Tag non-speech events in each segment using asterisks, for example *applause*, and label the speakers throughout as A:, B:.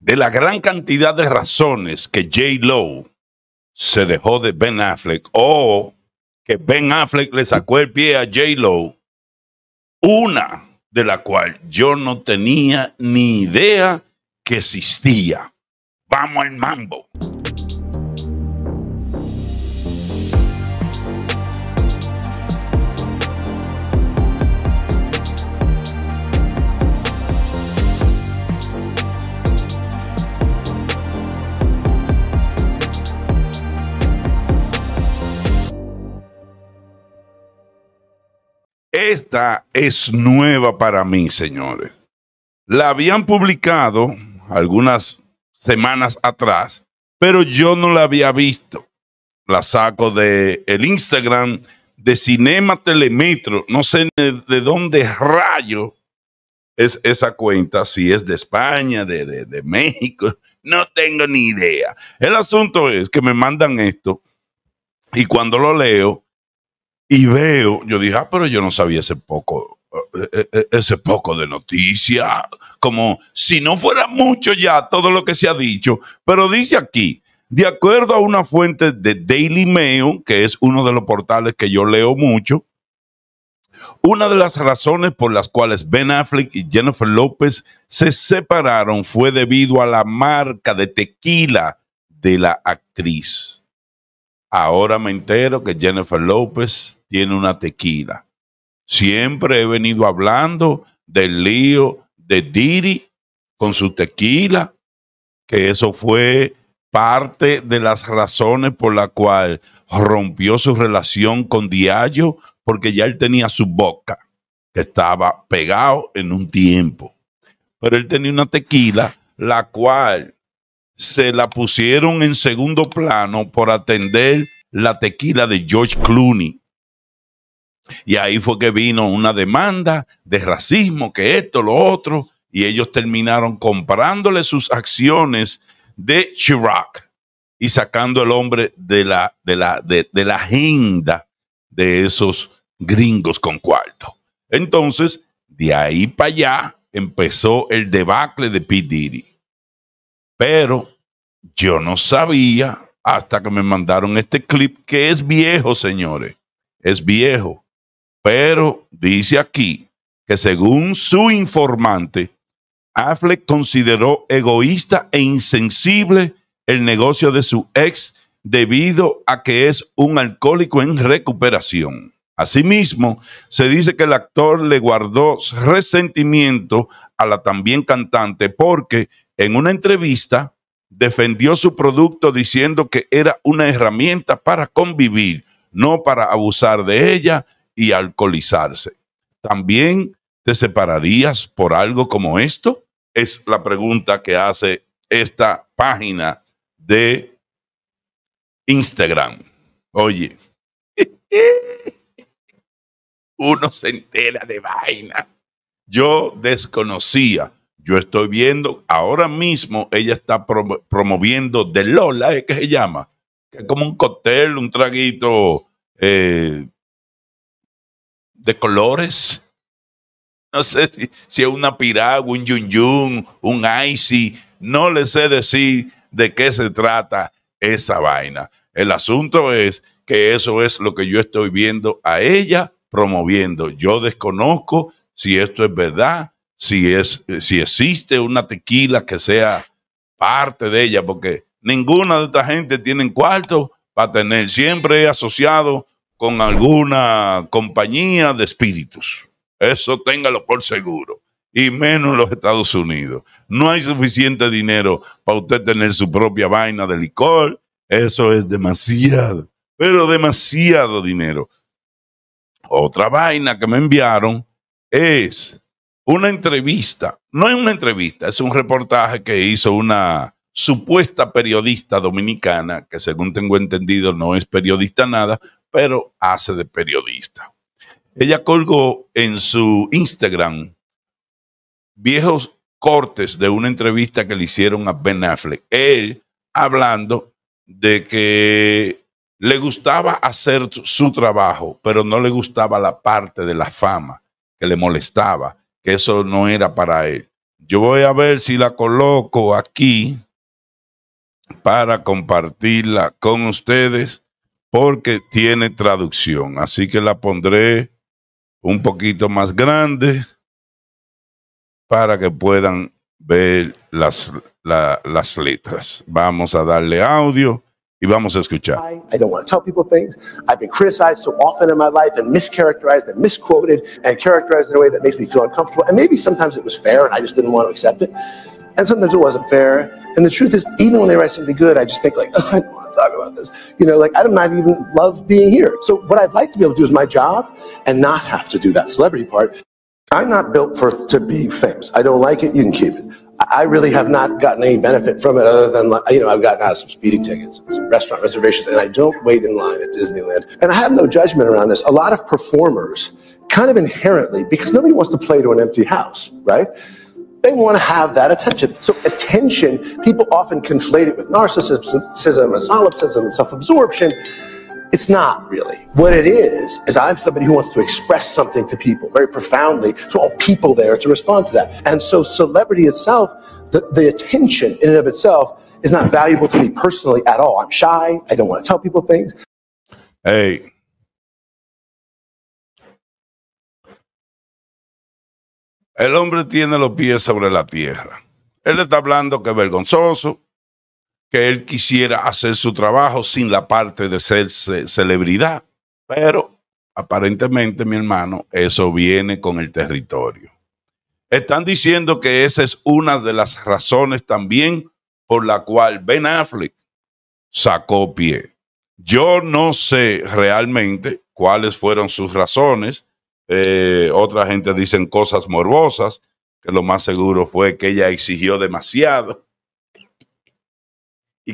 A: de la gran cantidad de razones que J. Lowe se dejó de Ben Affleck o que Ben Affleck le sacó el pie a J. Lowe, una de la cual yo no tenía ni idea que existía. Vamos al mambo. Esta es nueva para mí, señores. La habían publicado algunas semanas atrás, pero yo no la había visto. La saco de el Instagram de Cinema Telemetro. No sé de dónde rayo es esa cuenta, si es de España, de, de México. No tengo ni idea. El asunto es que me mandan esto y cuando lo leo, y veo, yo dije, ah, pero yo no sabía ese poco, eh, eh, eh, ese poco de noticia, como si no fuera mucho ya todo lo que se ha dicho, pero dice aquí, de acuerdo a una fuente de Daily Mail, que es uno de los portales que yo leo mucho, una de las razones por las cuales Ben Affleck y Jennifer López se separaron fue debido a la marca de tequila de la actriz. Ahora me entero que Jennifer López tiene una tequila. Siempre he venido hablando del lío de Diri con su tequila, que eso fue parte de las razones por la cual rompió su relación con Diallo, porque ya él tenía su boca, que estaba pegado en un tiempo. Pero él tenía una tequila, la cual se la pusieron en segundo plano por atender la tequila de George Clooney. Y ahí fue que vino una demanda de racismo, que esto, lo otro, y ellos terminaron comprándole sus acciones de Chirac y sacando el hombre de la, de la, de, la agenda de esos gringos con cuarto. Entonces, de ahí para allá empezó el debacle de P. Diddy. Pero yo no sabía hasta que me mandaron este clip que es viejo, señores. Es viejo. Pero dice aquí que según su informante, Affleck consideró egoísta e insensible el negocio de su ex debido a que es un alcohólico en recuperación. Asimismo, se dice que el actor le guardó resentimiento a la también cantante porque en una entrevista defendió su producto diciendo que era una herramienta para convivir, no para abusar de ella y alcoholizarse. ¿También te separarías por algo como esto? Es la pregunta que hace esta página de Instagram. Oye, *laughs* uno se entera de vaina. Yo desconocía yo estoy viendo, ahora mismo ella está promoviendo de Lola, ¿qué que se llama, que es como un cóctel, un traguito eh, de colores. No sé si, es una piragua, un yun un icy. No le sé decir de qué se trata esa vaina. El asunto es que eso es lo que yo estoy viendo a ella promoviendo. Yo desconozco si esto es verdad, si, es, si existe una tequila que sea parte de ella, porque ninguna de esta gente tiene cuarto para tener, siempre asociado con alguna compañía de espíritus. Eso téngalo por seguro. Y menos en los Estados Unidos. No hay suficiente dinero para usted tener su propia vaina de licor. Eso es demasiado, pero demasiado dinero. Otra vaina que me enviaron es una entrevista, no es una entrevista, es un reportaje que hizo una supuesta periodista dominicana, que según tengo entendido no es periodista nada, pero hace de periodista. Ella colgó en su Instagram viejos cortes de una entrevista que le hicieron a Ben Affleck. Él hablando de que le gustaba hacer su trabajo, pero no le gustaba la parte de la fama que le molestaba que eso no era para él. Yo voy a ver si la coloco aquí para compartirla con ustedes porque tiene traducción. Así que la pondré un poquito más grande para que puedan ver las, las letras. Vamos a darle audio Y vamos a escuchar. I don't want to tell people
B: things. I've been criticized so often in my life and mischaracterized and misquoted and characterized in a way that makes me feel uncomfortable. And maybe sometimes it was fair and I just didn't want to accept it. And sometimes it wasn't fair. And the truth is, even when they write something good, I just think like, oh, *laughs* I don't want to talk about this. You know, like I do not even love being here. So what I'd like to be able to do is my job and not have to do that celebrity part. I'm not built for to be famous. I don't like it. You can keep it. I really have not gotten any benefit from it other than, you know, I've gotten out of some speeding tickets, and some restaurant reservations, and I don't wait in line at Disneyland. And I have no judgment around this. A lot of performers kind of inherently, because nobody wants to play to an empty house, right? They want to have that attention. So attention, people often conflate it with narcissism and solipsism and self-absorption. It's not really. What it is, is I'm somebody who wants to express something to people very profoundly. So all people there to respond to that. And so celebrity itself, the, the attention in and of itself is not valuable to me personally at all. I'm shy. I don't want to tell people things.
A: Hey. El hombre tiene los pies sobre la tierra. Él está hablando que es vergonzoso, que él quisiera hacer su trabajo sin la parte de ser celebridad. Pero aparentemente, mi hermano, eso viene con el territorio. Están diciendo que esa es una de las razones también por la cual Ben Affleck sacó pie. Yo no sé realmente cuáles fueron sus razones. Eh, otra gente dicen cosas morbosas, que lo más seguro fue que ella exigió demasiado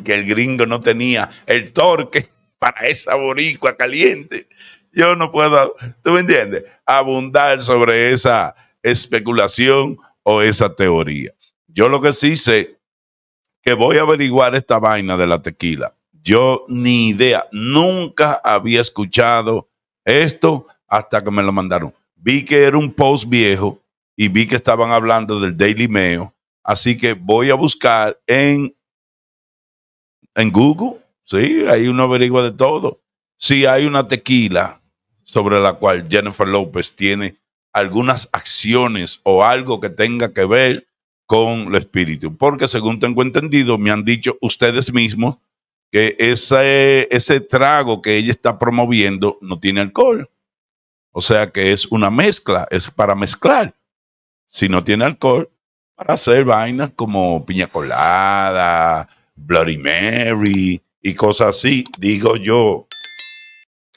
A: que el gringo no tenía el torque *laughs* para esa boricua caliente. Yo no puedo, ¿tú me entiendes? Abundar sobre esa especulación o esa teoría. Yo lo que sí sé que voy a averiguar esta vaina de la tequila. Yo ni idea, nunca había escuchado esto hasta que me lo mandaron. Vi que era un post viejo y vi que estaban hablando del Daily Mail, así que voy a buscar en en Google, sí, ahí uno averigua de todo. Si sí, hay una tequila sobre la cual Jennifer López tiene algunas acciones o algo que tenga que ver con el espíritu. Porque según tengo entendido, me han dicho ustedes mismos que ese, ese trago que ella está promoviendo no tiene alcohol. O sea que es una mezcla, es para mezclar. Si no tiene alcohol, para hacer vainas como piña colada, Bloody Mary y cosas así. Digo yo,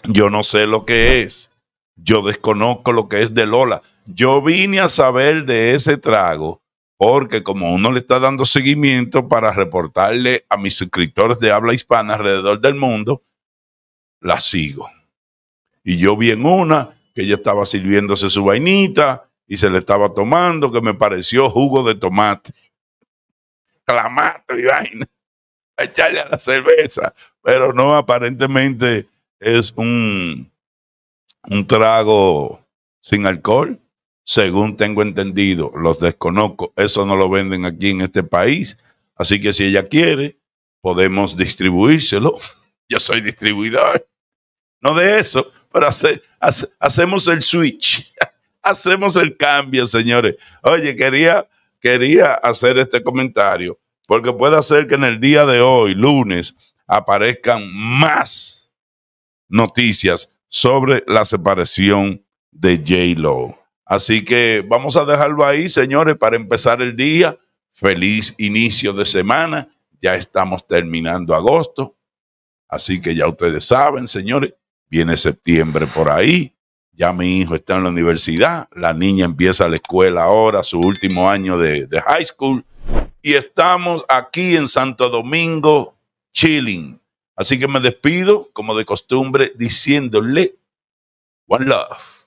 A: yo no sé lo que es. Yo desconozco lo que es de Lola. Yo vine a saber de ese trago porque como uno le está dando seguimiento para reportarle a mis suscriptores de habla hispana alrededor del mundo, la sigo. Y yo vi en una que ella estaba sirviéndose su vainita y se le estaba tomando, que me pareció jugo de tomate, clamato y vaina echarle a la cerveza. Pero no, aparentemente es un, un trago sin alcohol, según tengo entendido. Los desconozco, eso no lo venden aquí en este país. Así que si ella quiere, podemos distribuírselo. *laughs* Yo soy distribuidor. No de eso, pero hacemos el switch, *laughs* hacemos el cambio, señores. Oye, quería, quería hacer este comentario porque puede ser que en el día de hoy, lunes, aparezcan más noticias sobre la separación de J. Lo. Así que vamos a dejarlo ahí, señores, para empezar el día. Feliz inicio de semana. Ya estamos terminando agosto. Así que ya ustedes saben, señores, viene septiembre por ahí. Ya mi hijo está en la universidad. La niña empieza la escuela ahora, su último año de, de high school y estamos aquí en Santo Domingo, chilling. Así que me despido, como de costumbre, diciéndole One Love.